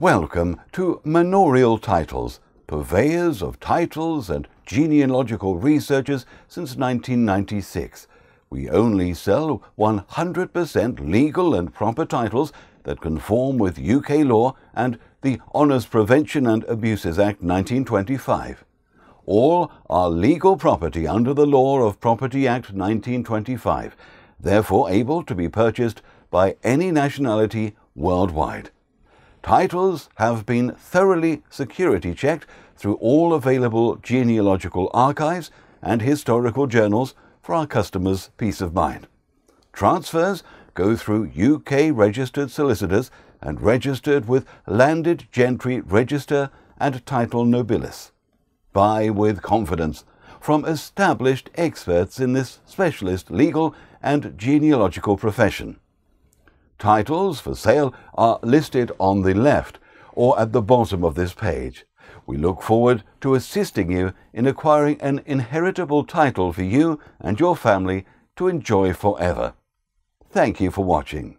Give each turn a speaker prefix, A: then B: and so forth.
A: Welcome to Manorial Titles, purveyors of titles and genealogical researchers since 1996. We only sell 100% legal and proper titles that conform with UK law and the Honours Prevention and Abuses Act 1925. All are legal property under the law of Property Act 1925, therefore able to be purchased by any nationality worldwide. Titles have been thoroughly security checked through all available genealogical archives and historical journals for our customers' peace of mind. Transfers go through UK registered solicitors and registered with Landed Gentry Register and Title Nobilis. Buy with confidence from established experts in this specialist legal and genealogical profession. Titles for sale are listed on the left or at the bottom of this page. We look forward to assisting you in acquiring an inheritable title for you and your family to enjoy forever. Thank you for watching.